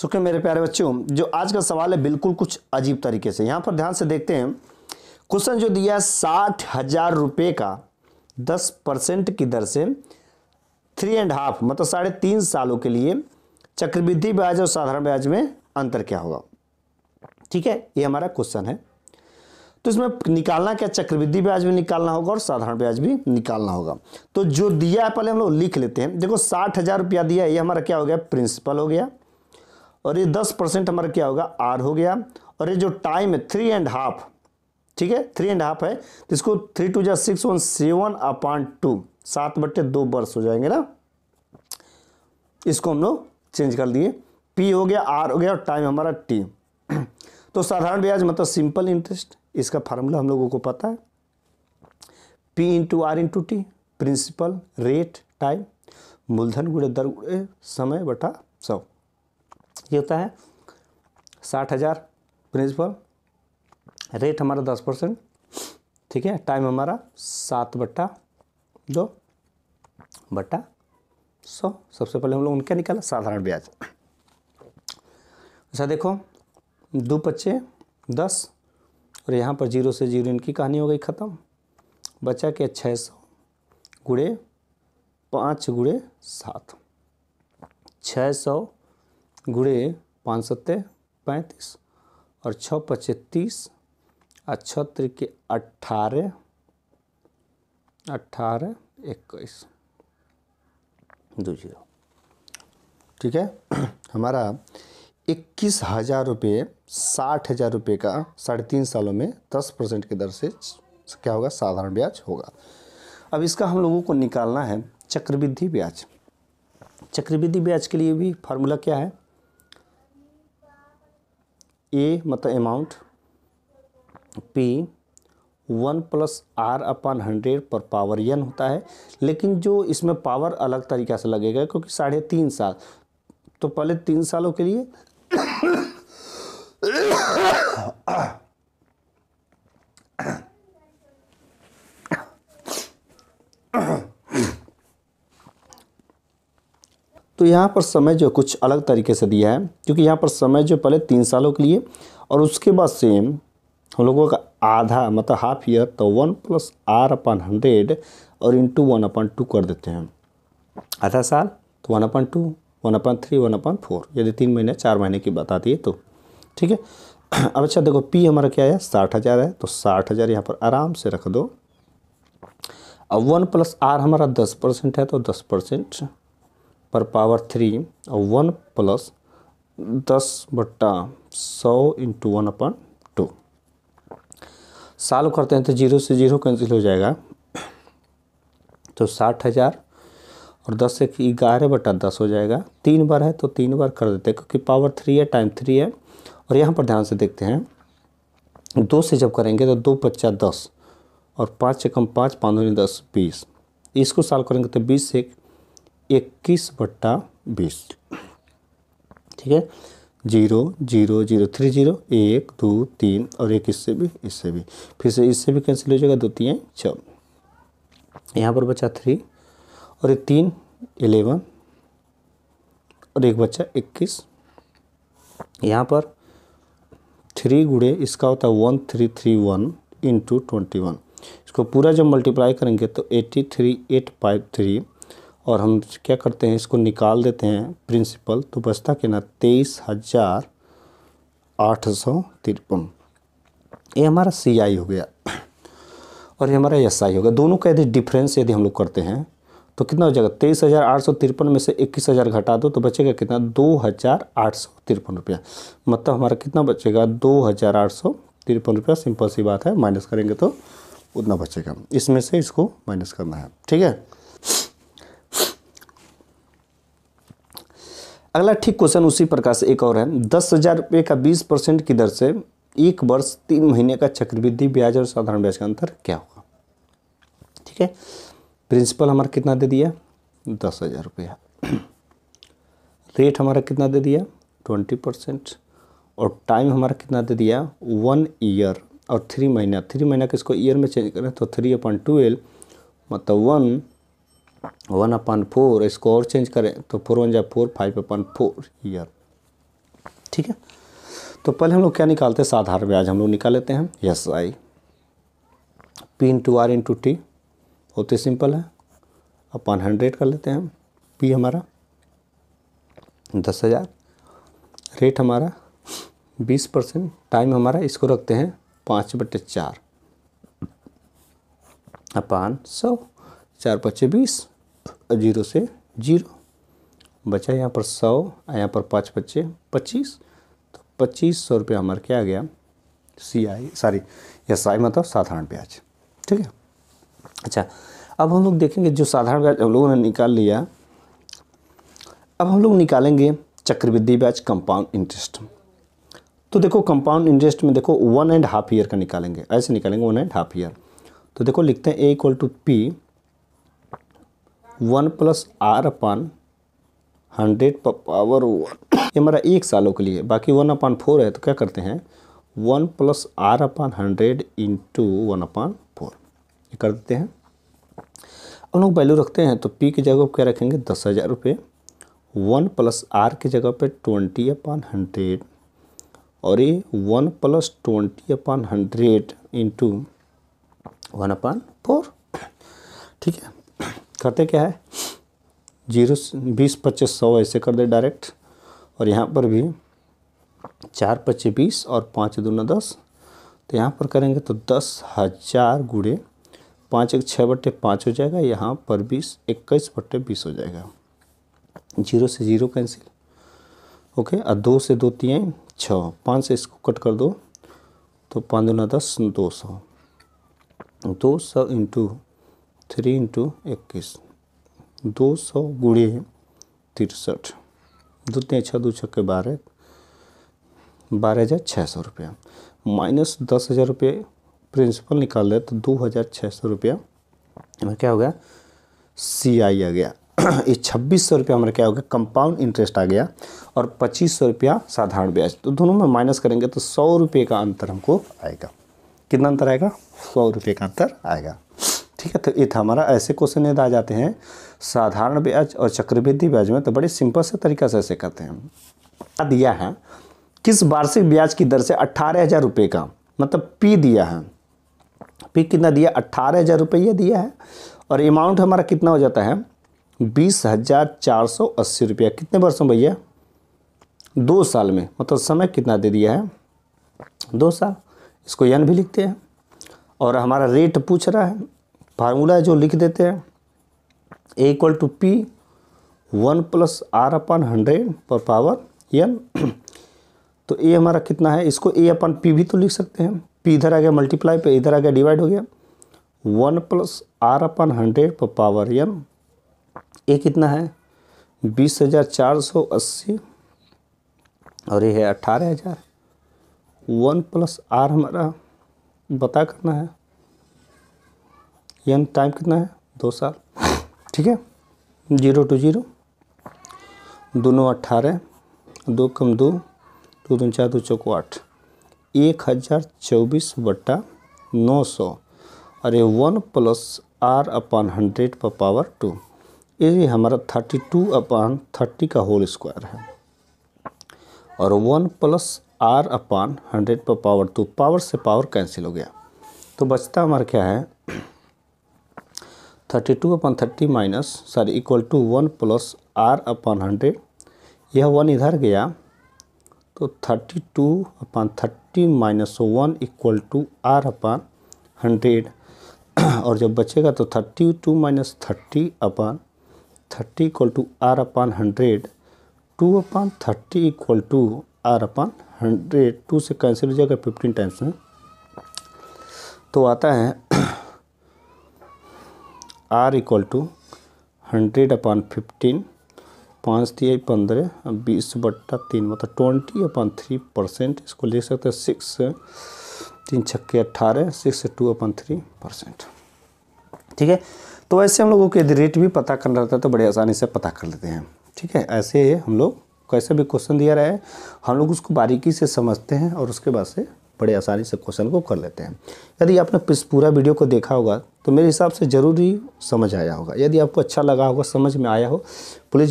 सुखे मेरे प्यारे बच्चों जो आज का सवाल है बिल्कुल कुछ अजीब तरीके से यहाँ पर ध्यान से देखते हैं क्वेश्चन जो दिया है साठ हजार रुपये का दस परसेंट की दर से थ्री एंड हाफ मतलब साढ़े तीन सालों के लिए चक्रवृद्धि ब्याज और साधारण ब्याज में अंतर क्या होगा ठीक है ये हमारा क्वेश्चन है तो इसमें निकालना क्या चक्रवृद्धि ब्याज भी निकालना होगा और साधारण ब्याज भी निकालना होगा तो जो दिया है पहले हम लोग लिख लेते हैं देखो साठ हजार रुपया दिया ये हमारा क्या हो गया प्रिंसिपल हो गया और ये दस परसेंट हमारा क्या होगा आर हो गया और ये जो टाइम है थ्री एंड हाफ ठीक है थ्री एंड हाफ है तो इसको थ्री टू जा six one seven upon two सात बट्टे दो वर्ष हो जाएंगे ना इसको हम लोग चेंज कर दिए पी हो गया आर हो गया और टाइम हमारा टी तो साधारण ब्याज मतलब सिंपल इंटरेस्ट इसका फार्मूला हम लोगों को पता है P into R into T principal rate time मूलधन गुड़े दर गुड़े समय बटा सौ ये होता है साठ हज़ार प्रिंसिपल रेट हमारा दस परसेंट ठीक है टाइम हमारा सात बट्टा दो बट्टा सौ सबसे पहले हम लोग उनका निकाला साधारण ब्याज अच्छा देखो दो पच्चे दस और यहाँ पर जीरो से जीरो इनकी कहानी हो गई ख़त्म बचा के छः सौ गुड़े पाँच गुड़े सात छः सौ गुड़े पाँच सत्ते पैंतीस और छः पचे तीस और छः त्रिके अट्ठारह अट्ठारह इक्कीस दो जीरो ठीक है हमारा इक्कीस हज़ार रुपये साठ हज़ार रुपये का साढ़े तीन सालों में दस परसेंट की दर से क्या होगा साधारण ब्याज होगा अब इसका हम लोगों को निकालना है चक्रवृद्धि ब्याज चक्रवृद्धि ब्याज के लिए भी फार्मूला क्या है ए मतलब amount P one plus R upon hundred पर पावर यन होता है लेकिन जो इसमें पावर अलग तरीका से लगेगा क्योंकि साढ़े तीन साल तो पहले तीन सालों के लिए तो यहाँ पर समय जो कुछ अलग तरीके से दिया है क्योंकि यहाँ पर समय जो पहले तीन सालों के लिए और उसके बाद सेम हम लोगों का आधा मतलब हाफ ईयर तो one plus R upon hundred और इंटू वन अपन टू कर देते हैं आधा साल तो one upon two one upon three one upon four यदि तीन महीने चार महीने की बताती है तो ठीक है अब अच्छा देखो पी हमारा क्या है साठ हज़ार है तो साठ हज़ार यहाँ पर आराम से रख दो अब वन प्लस आर हमारा दस परसेंट है तो दस परसेंट पर पावर थ्री और वन प्लस दस बट्टा सौ इंटू वन अपन टू साल करते हैं तो जीरो से जीरो कैंसिल हो जाएगा तो साठ हज़ार और दस से ग्यारह बटा दस हो जाएगा तीन बार है तो तीन बार कर देते हैं क्योंकि पावर थ्री है टाइम थ्री है और यहाँ पर ध्यान से देखते हैं दो से जब करेंगे तो दो पच्चा दस और पाँच से कम पाँच पाँच दस बीस इसको साल करेंगे तो बीस से इक्कीस बट्टा बीस ठीक है zero zero zero three zero एक दो तीन और एक इससे भी इससे भी फिर से इससे भी कैंसिल हो जाएगा दो तीन छः यहाँ पर बचा थ्री और ये तीन एलेवन और एक बच्चा इक्कीस यहाँ पर थ्री गुड़े इसका होता है one three three one into twenty one इसको पूरा जब मल्टीप्लाई करेंगे तो eighty three eight five three और हम क्या करते हैं इसको निकाल देते हैं प्रिंसिपल तो बचता के ना तेईस हज़ार आठ सौ तिरपन ये हमारा सी आई हो गया और ये हमारा एस आई हो गया दोनों का यदि डिफरेंस यदि हम लोग करते हैं तो कितना हो जाएगा तेईस हज़ार आठ सौ तिरपन में से इक्कीस हज़ार घटा दो तो बचेगा कितना दो हज़ार आठ सौ तिरपन रुपया मतलब हमारा कितना बचेगा दो हज़ार आठ सौ तिरपन रुपया सिंपल सी बात है माइनस करेंगे तो उतना बचेगा इसमें से इसको माइनस करना है ठीक है अगला ठीक क्वेश्चन उसी प्रकार से एक और है दस हज़ार रुपये का बीस परसेंट की दर से एक वर्ष तीन महीने का चक्रवृद्धि ब्याज और साधारण ब्याज का अंतर क्या होगा ठीक है प्रिंसिपल हमारा कितना दे दिया दस हज़ार रुपया रेट हमारा कितना दे दिया ट्वेंटी परसेंट और टाइम हमारा कितना दे दिया वन ईयर और थ्री महीना थ्री महीना किसको ईयर में चेंज करें तो थ्री अपॉइंट मतलब वन वन अपन फोर इसको और चेंज करें तो फोर वन जाए four five upon four year ठीक है तो पहले हम लोग क्या निकालते हैं साधारण ब्याज हम लोग निकाल लेते हैं yes I P into R into T बहुत ही सिंपल है अपन हंड्रेड कर लेते हैं पी हमारा दस हज़ार रेट हमारा बीस परसेंट टाइम हमारा इसको रखते हैं पाँच बटे चार अपान सौ चार पच्चीस बीस जीरो से जीरो बचा यहाँ पर सौ यहाँ पर पाँच बच्चे पच्चीस तो पच्चीस सौ रुपया हमारे क्या आ गया सी आई सॉरी एस आई मतलब साधारण ब्याज ठीक है अच्छा अब हम लोग देखेंगे जो साधारण ब्याज हम लोगों ने निकाल लिया अब हम लोग निकालेंगे चक्रवृद्धि ब्याज कंपाउंड इंटरेस्ट तो देखो कंपाउंड इंटरेस्ट में देखो वन एंड हाफ ईयर का निकालेंगे ऐसे निकालेंगे वन एंड हाफ ईयर तो देखो लिखते हैं A equal to P one plus R upon hundred power one ये हमारा एक सालों के लिए बाकी वन अपान फोर है तो क्या करते हैं one plus R upon hundred into one upon four ये कर देते हैं अब लोग वैल्यू रखते हैं तो पी की जगह पर क्या रखेंगे दस हज़ार रुपये वन प्लस आर की जगह पे ट्वेंटी अपन हंड्रेड और ये one plus twenty upon hundred into one upon four ठीक है करते क्या है जीरो बीस पच्चीस सौ ऐसे कर दे डायरेक्ट और यहाँ पर भी चार पच्चीस बीस और पाँच दूना दस तो यहाँ पर करेंगे तो दस हज़ार गुड़े पाँच एक छः बट्टे पाँच हो जाएगा यहाँ पर बीस इक्कीस बट्टे बीस हो जाएगा जीरो से जीरो कैंसिल ओके और दो से दो तीन छः पाँच से इसको कट कर दो तो पाँच दूना दस दो सौ दो सौ इंटू थ्री इंटू इक्कीस दो सौ गुड़े तिरसठ दो तीन छः दो छः के बारह बारह हज़ार छः सौ रुपया माइनस दस हज़ार रुपये प्रिंसिपल निकाल रहे तो दो हज़ार छः सौ रुपया हमें क्या हो गया सी आई आ गया ये छब्बीस सौ रुपया हमारा क्या हो गया कंपाउंड इंटरेस्ट आ गया और पच्चीस सौ रुपया साधारण ब्याज तो दोनों में माइनस करेंगे तो सौ रुपये का अंतर हमको आएगा कितना अंतर आएगा सौ रुपये का अंतर आएगा ठीक है तो ये था हमारा ऐसे क्वेश्चन याद आ जाते हैं साधारण ब्याज और चक्रवृद्धि ब्याज में तो बड़े सिंपल से तरीका से ऐसे करते हैं दिया है किस वार्षिक ब्याज की दर से अट्ठारह हज़ार रुपये का मतलब पी दिया है पी कितना दिया अट्ठारह हज़ार रुपये दिया है और अमाउंट हमारा कितना हो जाता है बीस हज़ार चार सौ अस्सी रुपया कितने वर्षों भैया दो साल में मतलब समय कितना दे दिया है दो साल इसको यन भी लिखते हैं और हमारा रेट पूछ रहा है फार्मूला है जो लिख देते हैं A equal to P one plus R upon hundred पर पावर एन तो ए हमारा कितना है इसको ए अपन पी भी तो लिख सकते हैं पी इधर आ गया मल्टीप्लाई पे इधर आ गया डिवाइड हो गया one plus R upon hundred पर पावर एन ए कितना है बीस हज़ार चार सौ अस्सी और ये है अट्ठारह हज़ार वन प्लस आर हमारा बता करना है यंग टाइम कितना है दो साल ठीक है जीरो टू जीरो दोनों अट्ठारह दो कम दो दो दून चार दो चौको आठ एक हज़ार चौबीस बट्टा नौ सौ अरे one plus R upon hundred पर पावर टू ये हमारा थर्टी टू अपान थर्टी का होल स्क्वायर है और one plus R upon hundred पर पावर टू पावर से पावर कैंसिल हो गया तो बचता हमारा क्या है thirty two upon thirty minus sorry equal to one plus R upon hundred यह वन इधर गया तो thirty two upon thirty minus one equal to R upon hundred और जब बचेगा तो thirty two minus thirty upon thirty equal to R upon hundred two upon thirty equal to R upon hundred two से cancel हो जाएगा fifteen times में तो आता है R equal to hundred upon fifteen पाँच दिए पंद्रह बीस बट्टा तीन मतलब ट्वेंटी अपॉन थ्री परसेंट इसको लिख सकते हैं सिक्स तीन छक्के अट्ठारह six two upon three percent ठीक है तो ऐसे हम लोगों के रेट भी पता करना रहता है तो बड़े आसानी से पता कर लेते हैं ठीक है ऐसे हम लोग कैसे भी क्वेश्चन दिया रहा है हम लोग उसको बारीकी से समझते हैं और उसके बाद से बड़े आसानी से क्वेश्चन को कर लेते हैं यदि आपने इस पूरा वीडियो को देखा होगा तो मेरे हिसाब से ज़रूरी समझ आया होगा यदि आपको अच्छा लगा होगा समझ में आया हो प्लीज़